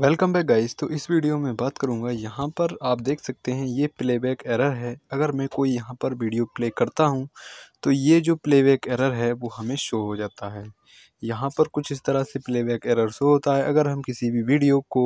welcome back guys तो इस video में बात करूंगा यहाँ पर आप देख सकते हैं ये प्लेबैक एरर है अगर मैं कोई यहाँ पर वीडियो प्ले करता हूँ तो ये जो प्लेबैक एरर है वो हमें शो हो जाता है यहाँ पर कुछ इस तरह से प्लेबैक एरर शो होता है अगर हम किसी भी वीडियो को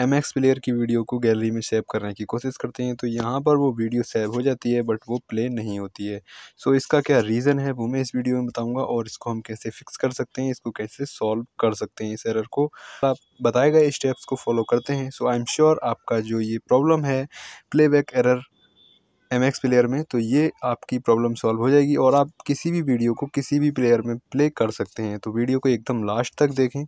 एम एक्स प्लेयर की वीडियो को गैलरी में सेव करने की कोशिश करते हैं तो यहाँ पर वो वीडियो सेव हो जाती है बट वो प्ले नहीं होती है सो इसका क्या रीज़न है वो मैं इस वीडियो में बताऊँगा और इसको हम कैसे फिक्स कर सकते हैं इसको कैसे सॉल्व कर सकते हैं इस एरर को आप बताए गए स्टेप्स को फॉलो करते हैं सो आई एम श्योर आपका जो ये प्रॉब्लम है playback error M X player में तो ये आपकी प्रॉब्लम सॉल्व हो जाएगी और आप किसी भी वीडियो को किसी भी प्लेयर में प्ले कर सकते हैं तो वीडियो को एकदम लास्ट तक देखें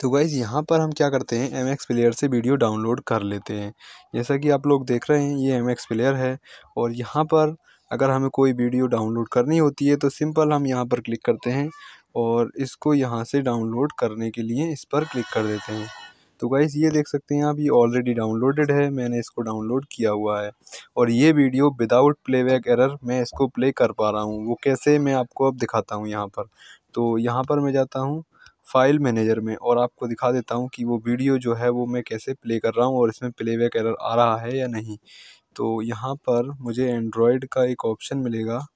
तो गाइज़ यहाँ पर हम क्या करते हैं एम एक्स प्लेयर से वीडियो डाउनलोड कर लेते हैं जैसा कि आप लोग देख रहे हैं ये एम एक्स प्लेयर है और यहाँ पर अगर हमें कोई वीडियो डाउनलोड करनी होती है तो सिंपल हम यहाँ पर क्लिक करते हैं और इसको यहाँ से डाउनलोड करने के लिए इस पर क्लिक कर देते हैं तो गाइस ये देख सकते हैं आप ये ऑलरेडी डाउनलोडेड है मैंने इसको डाउनलोड किया हुआ है और ये वीडियो विदाउट प्लेबैक एरर मैं इसको प्ले कर पा रहा हूँ वो कैसे मैं आपको अब दिखाता हूँ यहाँ पर तो यहाँ पर मैं जाता हूँ फाइल मैनेजर में और आपको दिखा देता हूँ कि वो वीडियो जो है वो मैं कैसे प्ले कर रहा हूँ और इसमें प्लेबैक एरर आ रहा है या नहीं तो यहाँ पर मुझे एंड्रॉयड का एक ऑप्शन मिलेगा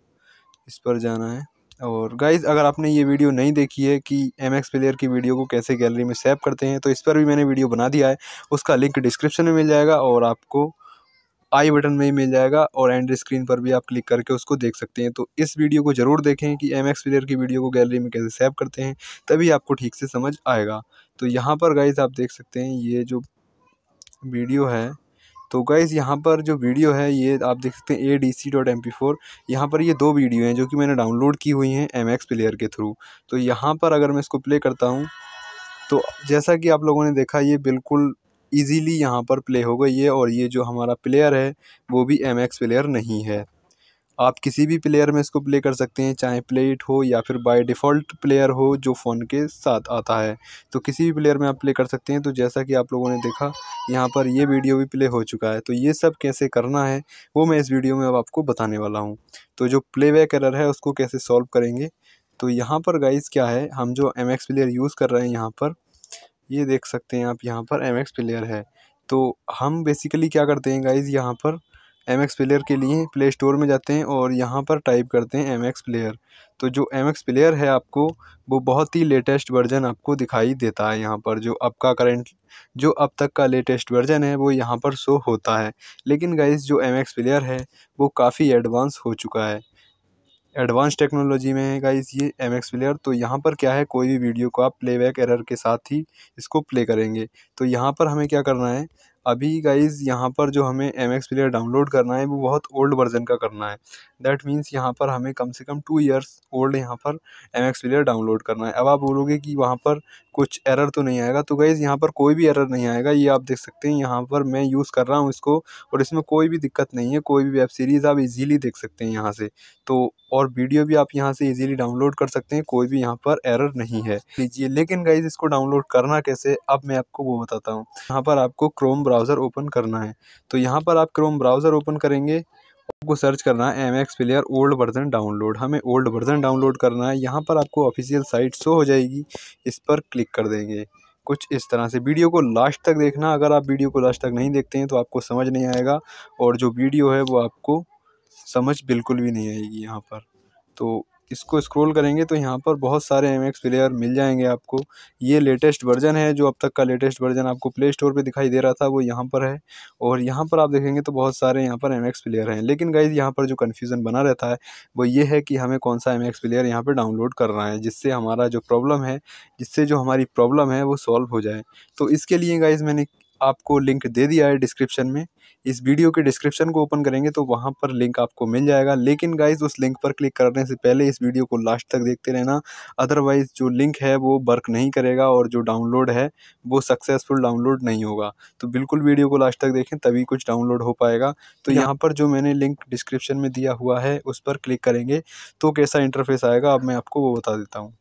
इस पर जाना है और गाइज़ अगर आपने ये वीडियो नहीं देखी है कि एम एक्स प्लेयर की वीडियो को कैसे गैलरी में सेव करते हैं तो इस पर भी मैंने वीडियो बना दिया है उसका लिंक डिस्क्रिप्शन में मिल जाएगा और आपको आई बटन में ही मिल जाएगा और एंड स्क्रीन पर भी आप क्लिक करके उसको देख सकते हैं तो इस वीडियो को ज़रूर देखें कि एम एक्स प्लेयर की वीडियो को गैलरी में कैसे सेव करते हैं तभी आपको ठीक से समझ आएगा तो यहाँ पर गाइज़ आप देख सकते हैं ये जो वीडियो है तो गाइज़ यहाँ पर जो वीडियो है ये आप देख सकते हैं A D C dot M P four यहाँ पर ये दो वीडियो हैं जो कि मैंने डाउनलोड की हुई हैं एम एक्स प्लेयर के थ्रू तो यहाँ पर अगर मैं इसको प्ले करता हूँ तो जैसा कि आप लोगों ने देखा ये बिल्कुल ईजीली यहाँ पर प्ले हो गई है और ये जो हमारा प्लेयर है वो भी एम एक्स प्लेयर नहीं है आप किसी भी प्लेयर में इसको प्ले कर सकते हैं चाहे प्ले इट हो या फिर बाय डिफ़ॉल्ट प्लेयर हो जो फ़ोन के साथ आता है तो किसी भी प्लेयर में आप प्ले कर सकते हैं तो जैसा कि आप लोगों ने देखा यहाँ पर ये वीडियो भी प्ले हो चुका है तो ये सब कैसे करना है वो मैं इस वीडियो में अब आपको बताने वाला हूँ तो जो प्लेबैक एरर है उसको कैसे सॉल्व करेंगे तो यहाँ पर गाइस क्या है हम जो एम एक्स प्लेयर यूज़ कर रहे हैं यहाँ पर ये देख सकते हैं आप यहाँ पर एम एक्स प्लेयर है तो हम बेसिकली क्या करते हैं गाइज़ यहाँ पर एम एक्स प्लेयर के लिए प्ले स्टोर में जाते हैं और यहाँ पर टाइप करते हैं एम एक्स प्लेयर तो जो एम एक्स प्लेयर है आपको वो बहुत ही लेटेस्ट वर्जन आपको दिखाई देता है यहाँ पर जो अब का करेंट जो अब तक का लेटेस्ट वर्जन है वो यहाँ पर शो होता है लेकिन गाइस जो एम एक्स प्लेयर है वो काफ़ी एडवांस हो चुका है एडवांस टेक्नोलॉजी में है गाइस ये एम एक्स प्लेयर तो यहाँ पर क्या है कोई भी वीडियो को आप प्लेबैक एरर के साथ ही इसको प्ले करेंगे तो यहाँ पर हमें क्या करना है अभी गाइज़ यहाँ पर जो हमें एम एक्स प्लेयर डाउनलोड करना है वो बहुत ओल्ड वर्जन का करना है दैट मीन्स यहाँ पर हमें कम से कम टू इयर्स ओल्ड यहाँ पर एम एक्स प्लेयर डाउनलोड करना है अब आप बोलोगे कि वहाँ पर कुछ एरर तो नहीं आएगा तो गाइज़ यहाँ पर कोई भी एरर नहीं आएगा ये आप देख सकते हैं यहाँ पर मैं यूज़ कर रहा हूँ इसको और इसमें कोई भी दिक्कत नहीं है कोई भी वेब सीरीज़ आप ईजीली देख सकते हैं यहाँ से तो और वीडियो भी आप यहाँ से ईजिली डाउनलोड कर सकते हैं कोई भी यहाँ पर एरर नहीं है लीजिए लेकिन गाइज़ इसको डाउनलोड करना कैसे अब मैं आपको वो बताता हूँ यहाँ पर आपको क्रोम ब्राउज़र ओपन करना है तो यहाँ पर आप क्रोम ब्राउज़र ओपन करेंगे आपको सर्च करना है M X player old version download हमें ओल्ड वर्जन डाउनलोड करना है यहाँ पर आपको ऑफिशियल साइट शो हो जाएगी इस पर क्लिक कर देंगे कुछ इस तरह से वीडियो को लास्ट तक देखना अगर आप वीडियो को लास्ट तक नहीं देखते हैं तो आपको समझ नहीं आएगा और जो वीडियो है वो आपको समझ बिल्कुल भी नहीं आएगी यहाँ पर तो इसको स्क्रॉल करेंगे तो यहाँ पर बहुत सारे एम प्लेयर मिल जाएंगे आपको ये लेटेस्ट वर्जन है जो अब तक का लेटेस्ट वर्जन आपको प्ले स्टोर पर दिखाई दे रहा था वो यहाँ पर है और यहाँ पर आप देखेंगे तो बहुत सारे यहाँ पर एम प्लेयर हैं लेकिन गाइज यहाँ पर जो कन्फ्यूज़न बना रहता है वो ये है कि हमें कौन सा एम प्लेयर यहाँ पर डाउनलोड कर रहा है जिससे हमारा जो प्रॉब्लम है जिससे जो हमारी प्रॉब्लम है वो सॉल्व हो जाए तो इसके लिए गाइज मैंने आपको लिंक दे दिया है डिस्क्रिप्शन में इस वीडियो के डिस्क्रिप्शन को ओपन करेंगे तो वहाँ पर लिंक आपको मिल जाएगा लेकिन गाइज उस लिंक पर क्लिक करने से पहले इस वीडियो को लास्ट तक देखते रहना अदरवाइज़ जो लिंक है वो वर्क नहीं करेगा और जो डाउनलोड है वो सक्सेसफुल डाउनलोड नहीं होगा तो बिल्कुल वीडियो को लास्ट तक देखें तभी कुछ डाउनलोड हो पाएगा तो यहाँ पर जो मैंने लिंक डिस्क्रिप्शन में दिया हुआ है उस पर क्लिक करेंगे तो कैसा इंटरफेस आएगा अब मैं आपको वो बता देता हूँ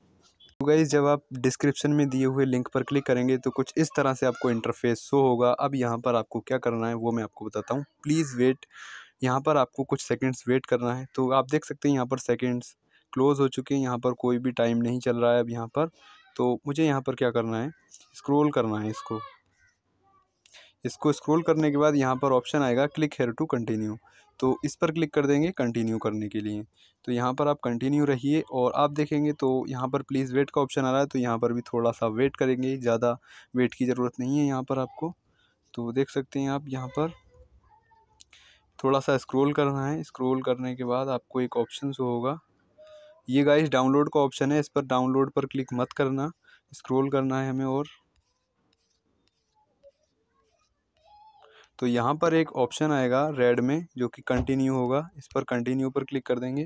तो जब आप डिस्क्रिप्शन में दिए हुए लिंक पर क्लिक करेंगे तो कुछ इस तरह से आपको इंटरफेस शो होगा अब यहाँ पर आपको क्या करना है वो मैं आपको बताता हूँ प्लीज़ वेट यहाँ पर आपको कुछ सेकंड्स वेट करना है तो आप देख सकते हैं यहाँ पर सेकंड्स क्लोज़ हो चुके हैं यहाँ पर कोई भी टाइम नहीं चल रहा है अब यहाँ पर तो मुझे यहाँ पर क्या करना है स्क्रोल करना है इसको इसको स्क्रोल करने के बाद यहाँ पर ऑप्शन आएगा क्लिक हेयर टू कंटिन्यू तो इस पर क्लिक कर देंगे कंटिन्यू करने के लिए तो यहाँ पर आप कंटिन्यू रहिए और आप देखेंगे तो यहाँ पर प्लीज़ वेट का ऑप्शन आ रहा है तो यहाँ पर भी थोड़ा सा वेट करेंगे ज़्यादा वेट की ज़रूरत नहीं है यहाँ पर आपको तो देख सकते हैं आप यहाँ पर थोड़ा सा स्क्रोल करना है इस्क्रोल करने के बाद आपको एक ऑप्शन होगा ये गाइस डाउनलोड का ऑप्शन है इस पर डाउनलोड पर क्लिक मत करना स्क्रॉल करना है हमें और तो यहाँ पर एक ऑप्शन आएगा रेड में जो कि कंटिन्यू होगा इस पर कंटिन्यू पर क्लिक कर देंगे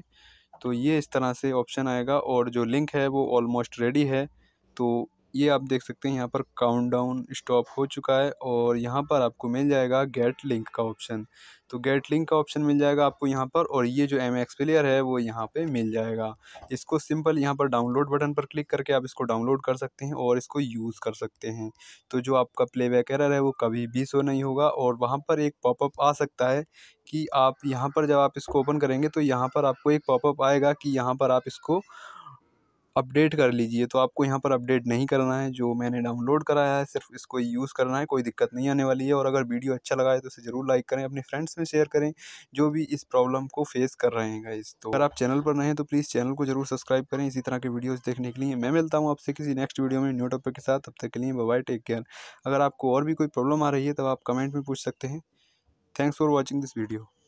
तो ये इस तरह से ऑप्शन आएगा और जो लिंक है वो ऑलमोस्ट रेडी है तो ये आप देख सकते हैं यहाँ पर काउंटडाउन स्टॉप हो चुका है और यहाँ पर आपको मिल जाएगा गेट लिंक का ऑप्शन तो गेट लिंक का ऑप्शन मिल जाएगा आपको यहाँ पर और ये जो एम एक्स प्लेयर है वो यहाँ पे मिल जाएगा इसको सिंपल यहाँ पर डाउनलोड बटन पर क्लिक करके आप इसको डाउनलोड कर सकते हैं और इसको यूज़ कर सकते हैं तो जो आपका प्लेबैक एरर है वो कभी भी सो नहीं होगा और वहाँ पर एक पॉपअप आ सकता है कि आप यहाँ पर जब आप इसको ओपन करेंगे तो यहाँ पर आपको एक पॉपअप आएगा कि यहाँ पर आप इसको अपडेट कर लीजिए तो आपको यहाँ पर अपडेट नहीं करना है जो मैंने डाउनलोड कराया है सिर्फ इसको यूज़ करना है कोई दिक्कत नहीं आने वाली है और अगर वीडियो अच्छा लगा है तो इसे ज़रूर लाइक करें अपने फ्रेंड्स में शेयर करें जो भी इस प्रॉब्लम को फेस कर रहे हैं इस तो अगर आप चैनल पर नए हैं तो प्लीज़ चैनल को जरूर सब्सक्राइब करें इसी तरह के वीडियोज़ देखने के लिए मैं मिलता हूँ आपसे किसी नेक्स्ट वीडियो में न्यू टॉपिक के साथ तब तक के लिए बाय टेक केयर अगर आपको और भी कोई प्रॉब्लम आ रही है तो आप कमेंट में पूछ सकते हैं thanks for watching this video